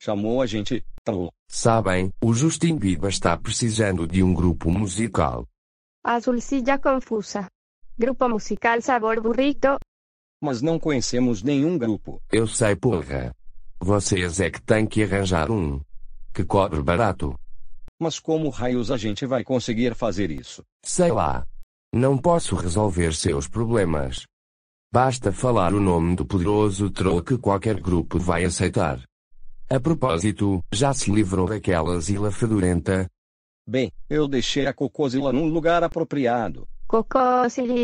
chamou a gente. tão. Tá Sabem, o Justin Bieber está precisando de um grupo musical. Azulcilla Confusa. Grupo musical Sabor Burrito. Mas não conhecemos nenhum grupo. Eu sei, porra. Vocês é que têm que arranjar um. Que cobre barato. Mas como raios a gente vai conseguir fazer isso? Sei lá. Não posso resolver seus problemas. Basta falar o nome do poderoso troll que qualquer grupo vai aceitar. A propósito, já se livrou daquela zila fedorenta? Bem, eu deixei a cocôzila num lugar apropriado. Cocôzila.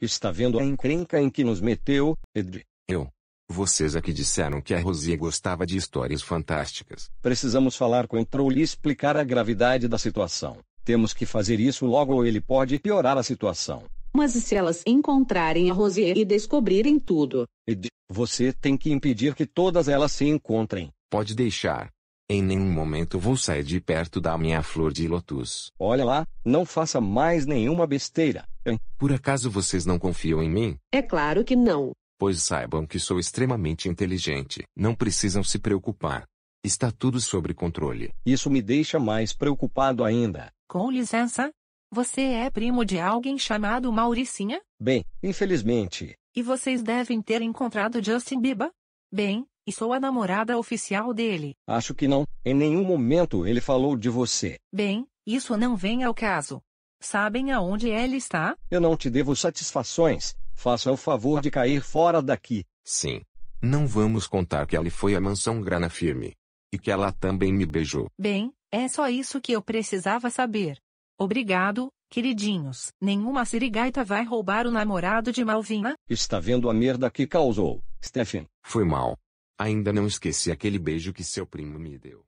Está vendo a encrenca em que nos meteu, Edri? Eu. Vocês aqui disseram que a Rosia gostava de histórias fantásticas. Precisamos falar com o Entrou e explicar a gravidade da situação. Temos que fazer isso logo ou ele pode piorar a situação. Mas e se elas encontrarem a Rosier e descobrirem tudo? Ed, você tem que impedir que todas elas se encontrem. Pode deixar. Em nenhum momento vou sair de perto da minha flor de lótus. Olha lá, não faça mais nenhuma besteira. Hein? Por acaso vocês não confiam em mim? É claro que não. Pois saibam que sou extremamente inteligente. Não precisam se preocupar. Está tudo sob controle. Isso me deixa mais preocupado ainda. Com licença, você é primo de alguém chamado Mauricinha? Bem, infelizmente. E vocês devem ter encontrado Justin Biba? Bem, e sou a namorada oficial dele. Acho que não. Em nenhum momento ele falou de você. Bem, isso não vem ao caso. Sabem aonde ele está? Eu não te devo satisfações. Faça o favor de cair fora daqui. Sim. Não vamos contar que ele foi à mansão Grana Firme. E que ela também me beijou. Bem, é só isso que eu precisava saber. Obrigado, queridinhos. Nenhuma sirigaita vai roubar o namorado de Malvina. Está vendo a merda que causou, Stephen. Foi mal. Ainda não esqueci aquele beijo que seu primo me deu.